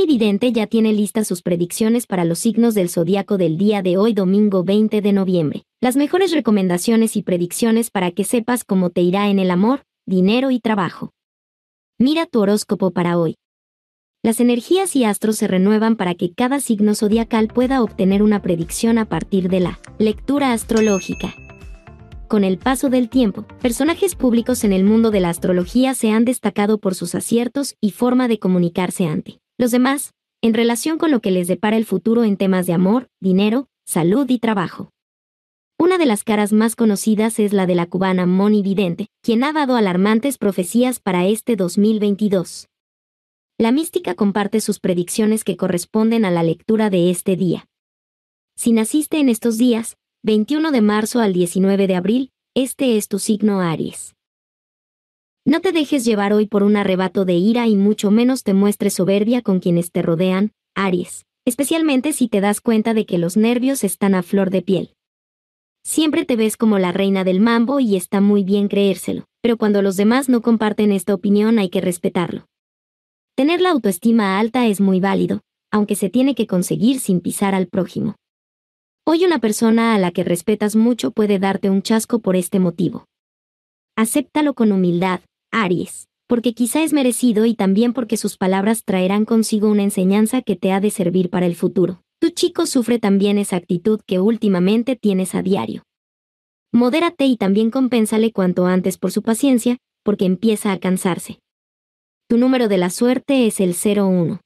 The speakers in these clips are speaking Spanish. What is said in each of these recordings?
Evidente ya tiene listas sus predicciones para los signos del zodiaco del día de hoy, domingo 20 de noviembre. Las mejores recomendaciones y predicciones para que sepas cómo te irá en el amor, dinero y trabajo. Mira tu horóscopo para hoy. Las energías y astros se renuevan para que cada signo zodiacal pueda obtener una predicción a partir de la lectura astrológica. Con el paso del tiempo, personajes públicos en el mundo de la astrología se han destacado por sus aciertos y forma de comunicarse ante los demás, en relación con lo que les depara el futuro en temas de amor, dinero, salud y trabajo. Una de las caras más conocidas es la de la cubana Moni Vidente, quien ha dado alarmantes profecías para este 2022. La mística comparte sus predicciones que corresponden a la lectura de este día. Si naciste en estos días, 21 de marzo al 19 de abril, este es tu signo Aries. No te dejes llevar hoy por un arrebato de ira y mucho menos te muestres soberbia con quienes te rodean, Aries, especialmente si te das cuenta de que los nervios están a flor de piel. Siempre te ves como la reina del mambo y está muy bien creérselo, pero cuando los demás no comparten esta opinión hay que respetarlo. Tener la autoestima alta es muy válido, aunque se tiene que conseguir sin pisar al prójimo. Hoy una persona a la que respetas mucho puede darte un chasco por este motivo. Acéptalo con humildad, Aries, porque quizá es merecido y también porque sus palabras traerán consigo una enseñanza que te ha de servir para el futuro. Tu chico sufre también esa actitud que últimamente tienes a diario. Modérate y también compénsale cuanto antes por su paciencia, porque empieza a cansarse. Tu número de la suerte es el 01.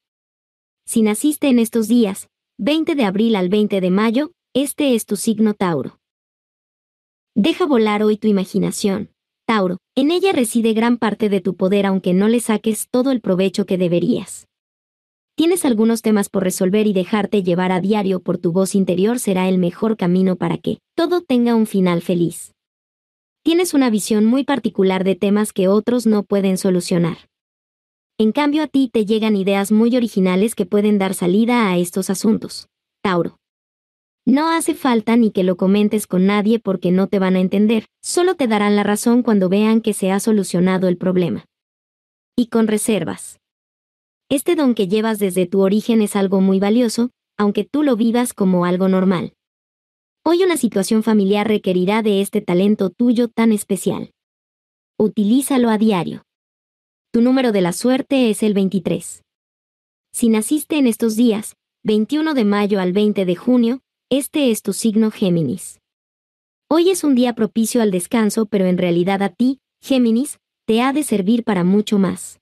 Si naciste en estos días, 20 de abril al 20 de mayo, este es tu signo Tauro. Deja volar hoy tu imaginación, Tauro, en ella reside gran parte de tu poder aunque no le saques todo el provecho que deberías. Tienes algunos temas por resolver y dejarte llevar a diario por tu voz interior será el mejor camino para que todo tenga un final feliz. Tienes una visión muy particular de temas que otros no pueden solucionar. En cambio a ti te llegan ideas muy originales que pueden dar salida a estos asuntos. Tauro. No hace falta ni que lo comentes con nadie porque no te van a entender, solo te darán la razón cuando vean que se ha solucionado el problema. Y con reservas. Este don que llevas desde tu origen es algo muy valioso, aunque tú lo vivas como algo normal. Hoy una situación familiar requerirá de este talento tuyo tan especial. Utilízalo a diario. Tu número de la suerte es el 23. Si naciste en estos días, 21 de mayo al 20 de junio, este es tu signo Géminis. Hoy es un día propicio al descanso, pero en realidad a ti, Géminis, te ha de servir para mucho más.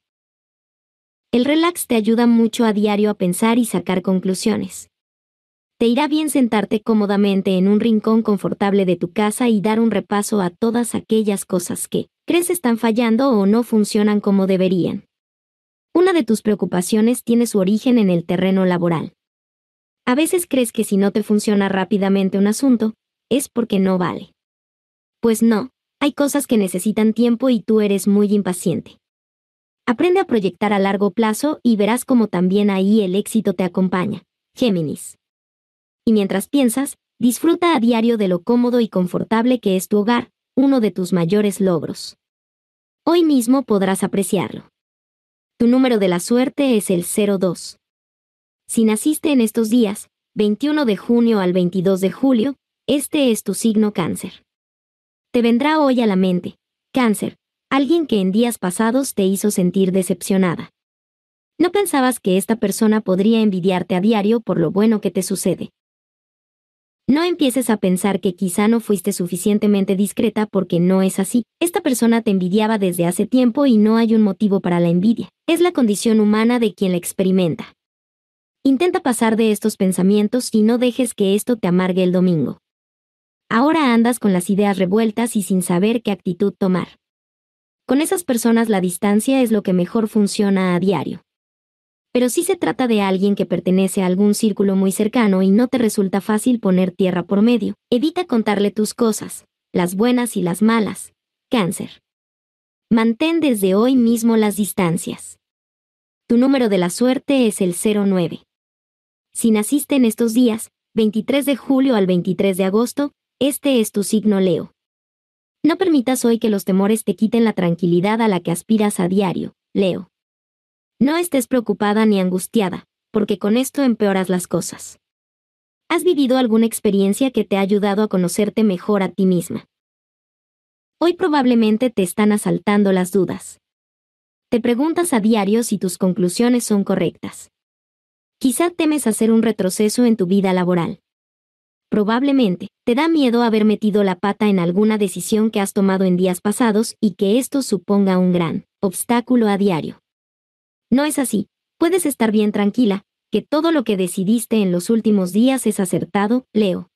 El relax te ayuda mucho a diario a pensar y sacar conclusiones. Te irá bien sentarte cómodamente en un rincón confortable de tu casa y dar un repaso a todas aquellas cosas que crees están fallando o no funcionan como deberían. Una de tus preocupaciones tiene su origen en el terreno laboral. A veces crees que si no te funciona rápidamente un asunto, es porque no vale. Pues no, hay cosas que necesitan tiempo y tú eres muy impaciente. Aprende a proyectar a largo plazo y verás cómo también ahí el éxito te acompaña. Géminis. Y mientras piensas, disfruta a diario de lo cómodo y confortable que es tu hogar, uno de tus mayores logros. Hoy mismo podrás apreciarlo. Tu número de la suerte es el 02. Si naciste en estos días, 21 de junio al 22 de julio, este es tu signo cáncer. Te vendrá hoy a la mente, cáncer, alguien que en días pasados te hizo sentir decepcionada. No pensabas que esta persona podría envidiarte a diario por lo bueno que te sucede. No empieces a pensar que quizá no fuiste suficientemente discreta porque no es así. Esta persona te envidiaba desde hace tiempo y no hay un motivo para la envidia. Es la condición humana de quien la experimenta. Intenta pasar de estos pensamientos y no dejes que esto te amargue el domingo. Ahora andas con las ideas revueltas y sin saber qué actitud tomar. Con esas personas la distancia es lo que mejor funciona a diario. Pero si se trata de alguien que pertenece a algún círculo muy cercano y no te resulta fácil poner tierra por medio, evita contarle tus cosas, las buenas y las malas. Cáncer. Mantén desde hoy mismo las distancias. Tu número de la suerte es el 09. Si naciste en estos días, 23 de julio al 23 de agosto, este es tu signo Leo. No permitas hoy que los temores te quiten la tranquilidad a la que aspiras a diario, Leo. No estés preocupada ni angustiada, porque con esto empeoras las cosas. ¿Has vivido alguna experiencia que te ha ayudado a conocerte mejor a ti misma? Hoy probablemente te están asaltando las dudas. Te preguntas a diario si tus conclusiones son correctas. Quizá temes hacer un retroceso en tu vida laboral. Probablemente, te da miedo haber metido la pata en alguna decisión que has tomado en días pasados y que esto suponga un gran obstáculo a diario. No es así, puedes estar bien tranquila, que todo lo que decidiste en los últimos días es acertado, Leo.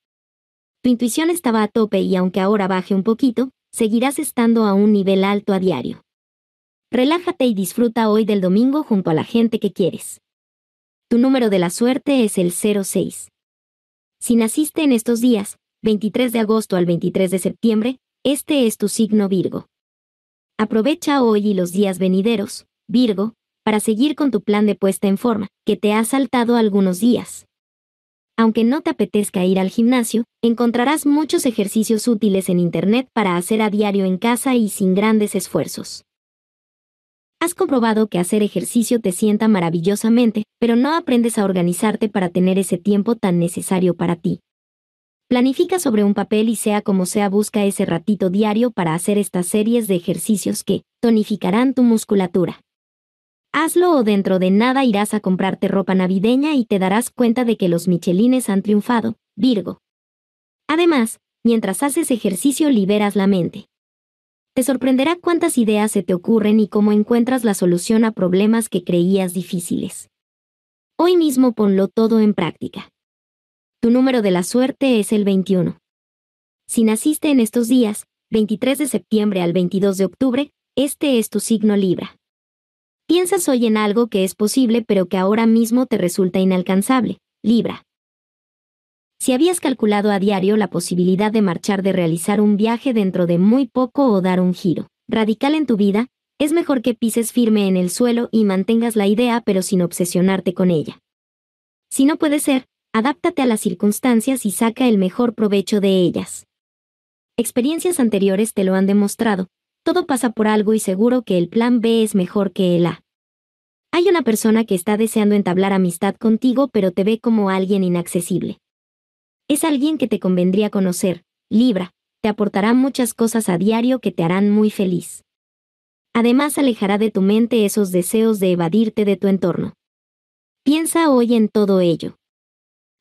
Tu intuición estaba a tope y aunque ahora baje un poquito, seguirás estando a un nivel alto a diario. Relájate y disfruta hoy del domingo junto a la gente que quieres. Tu número de la suerte es el 06. Si naciste en estos días, 23 de agosto al 23 de septiembre, este es tu signo Virgo. Aprovecha hoy y los días venideros, Virgo, para seguir con tu plan de puesta en forma, que te ha saltado algunos días. Aunque no te apetezca ir al gimnasio, encontrarás muchos ejercicios útiles en Internet para hacer a diario en casa y sin grandes esfuerzos. Has comprobado que hacer ejercicio te sienta maravillosamente, pero no aprendes a organizarte para tener ese tiempo tan necesario para ti. Planifica sobre un papel y sea como sea busca ese ratito diario para hacer estas series de ejercicios que tonificarán tu musculatura. Hazlo o dentro de nada irás a comprarte ropa navideña y te darás cuenta de que los michelines han triunfado, Virgo. Además, mientras haces ejercicio liberas la mente sorprenderá cuántas ideas se te ocurren y cómo encuentras la solución a problemas que creías difíciles. Hoy mismo ponlo todo en práctica. Tu número de la suerte es el 21. Si naciste en estos días, 23 de septiembre al 22 de octubre, este es tu signo Libra. Piensas hoy en algo que es posible pero que ahora mismo te resulta inalcanzable, Libra. Si habías calculado a diario la posibilidad de marchar, de realizar un viaje dentro de muy poco o dar un giro radical en tu vida, es mejor que pises firme en el suelo y mantengas la idea pero sin obsesionarte con ella. Si no puede ser, adáptate a las circunstancias y saca el mejor provecho de ellas. Experiencias anteriores te lo han demostrado, todo pasa por algo y seguro que el plan B es mejor que el A. Hay una persona que está deseando entablar amistad contigo pero te ve como alguien inaccesible. Es alguien que te convendría conocer, Libra, te aportará muchas cosas a diario que te harán muy feliz. Además alejará de tu mente esos deseos de evadirte de tu entorno. Piensa hoy en todo ello.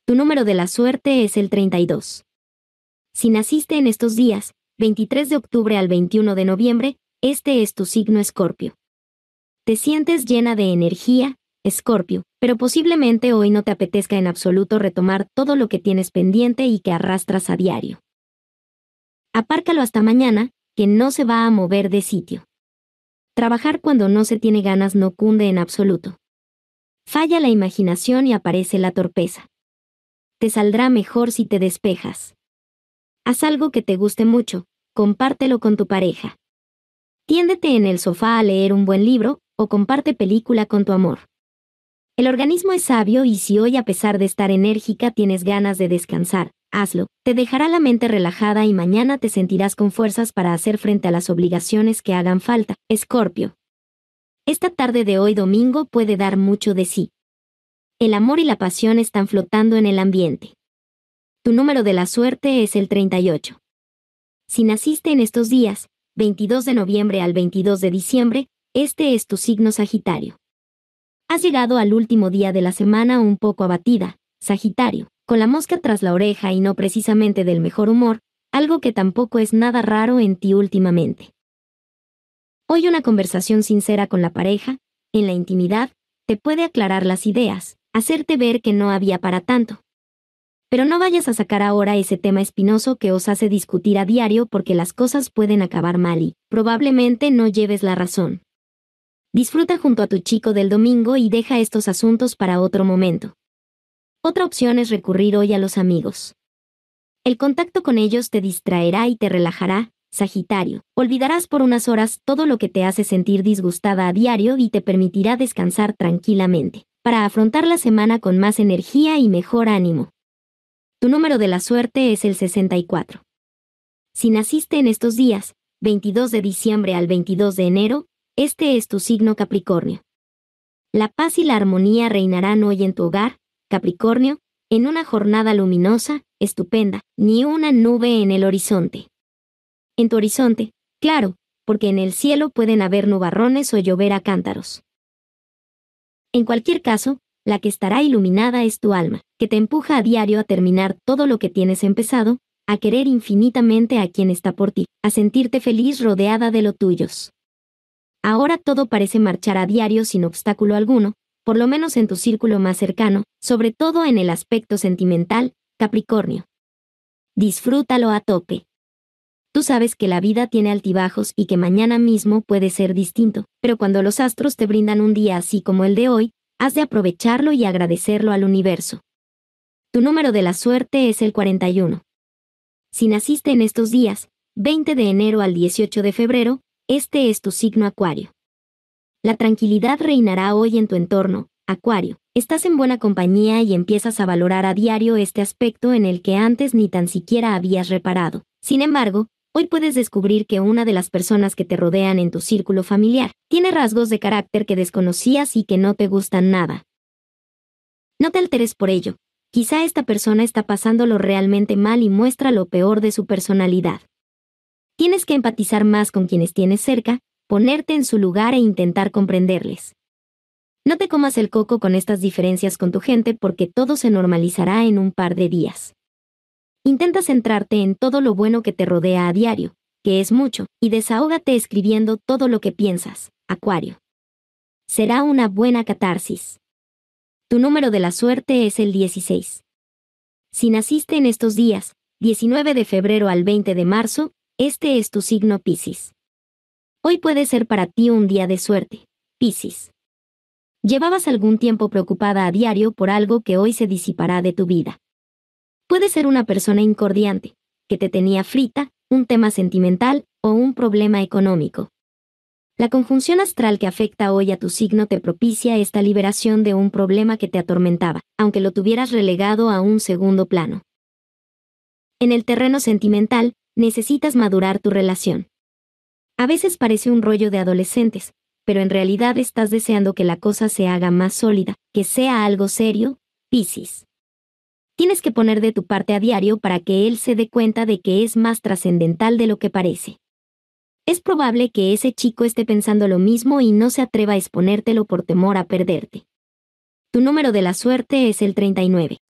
Tu número de la suerte es el 32. Si naciste en estos días, 23 de octubre al 21 de noviembre, este es tu signo escorpio. Te sientes llena de energía, Escorpio, pero posiblemente hoy no te apetezca en absoluto retomar todo lo que tienes pendiente y que arrastras a diario. Apárcalo hasta mañana, que no se va a mover de sitio. Trabajar cuando no se tiene ganas no cunde en absoluto. Falla la imaginación y aparece la torpeza. Te saldrá mejor si te despejas. Haz algo que te guste mucho, compártelo con tu pareja. Tiéndete en el sofá a leer un buen libro o comparte película con tu amor. El organismo es sabio y si hoy a pesar de estar enérgica tienes ganas de descansar, hazlo. Te dejará la mente relajada y mañana te sentirás con fuerzas para hacer frente a las obligaciones que hagan falta. Escorpio. Esta tarde de hoy domingo puede dar mucho de sí. El amor y la pasión están flotando en el ambiente. Tu número de la suerte es el 38. Si naciste en estos días, 22 de noviembre al 22 de diciembre, este es tu signo Sagitario. Has llegado al último día de la semana un poco abatida, Sagitario, con la mosca tras la oreja y no precisamente del mejor humor, algo que tampoco es nada raro en ti últimamente. Hoy una conversación sincera con la pareja, en la intimidad, te puede aclarar las ideas, hacerte ver que no había para tanto. Pero no vayas a sacar ahora ese tema espinoso que os hace discutir a diario porque las cosas pueden acabar mal y probablemente no lleves la razón. Disfruta junto a tu chico del domingo y deja estos asuntos para otro momento. Otra opción es recurrir hoy a los amigos. El contacto con ellos te distraerá y te relajará, Sagitario. Olvidarás por unas horas todo lo que te hace sentir disgustada a diario y te permitirá descansar tranquilamente, para afrontar la semana con más energía y mejor ánimo. Tu número de la suerte es el 64. Si naciste en estos días, 22 de diciembre al 22 de enero, este es tu signo Capricornio. La paz y la armonía reinarán hoy en tu hogar, Capricornio, en una jornada luminosa, estupenda, ni una nube en el horizonte. En tu horizonte, claro, porque en el cielo pueden haber nubarrones o llover a cántaros. En cualquier caso, la que estará iluminada es tu alma, que te empuja a diario a terminar todo lo que tienes empezado, a querer infinitamente a quien está por ti, a sentirte feliz rodeada de lo tuyos. Ahora todo parece marchar a diario sin obstáculo alguno, por lo menos en tu círculo más cercano, sobre todo en el aspecto sentimental, Capricornio. Disfrútalo a tope. Tú sabes que la vida tiene altibajos y que mañana mismo puede ser distinto, pero cuando los astros te brindan un día así como el de hoy, has de aprovecharlo y agradecerlo al universo. Tu número de la suerte es el 41. Si naciste en estos días, 20 de enero al 18 de febrero, este es tu signo Acuario. La tranquilidad reinará hoy en tu entorno, Acuario. Estás en buena compañía y empiezas a valorar a diario este aspecto en el que antes ni tan siquiera habías reparado. Sin embargo, hoy puedes descubrir que una de las personas que te rodean en tu círculo familiar tiene rasgos de carácter que desconocías y que no te gustan nada. No te alteres por ello. Quizá esta persona está pasándolo realmente mal y muestra lo peor de su personalidad. Tienes que empatizar más con quienes tienes cerca, ponerte en su lugar e intentar comprenderles. No te comas el coco con estas diferencias con tu gente porque todo se normalizará en un par de días. Intenta centrarte en todo lo bueno que te rodea a diario, que es mucho, y desahógate escribiendo todo lo que piensas, Acuario. Será una buena catarsis. Tu número de la suerte es el 16. Si naciste en estos días, 19 de febrero al 20 de marzo, este es tu signo Piscis. Hoy puede ser para ti un día de suerte, Piscis. Llevabas algún tiempo preocupada a diario por algo que hoy se disipará de tu vida. Puede ser una persona incordiante, que te tenía frita, un tema sentimental o un problema económico. La conjunción astral que afecta hoy a tu signo te propicia esta liberación de un problema que te atormentaba, aunque lo tuvieras relegado a un segundo plano. En el terreno sentimental, necesitas madurar tu relación. A veces parece un rollo de adolescentes, pero en realidad estás deseando que la cosa se haga más sólida, que sea algo serio, Piscis. Tienes que poner de tu parte a diario para que él se dé cuenta de que es más trascendental de lo que parece. Es probable que ese chico esté pensando lo mismo y no se atreva a exponértelo por temor a perderte. Tu número de la suerte es el 39.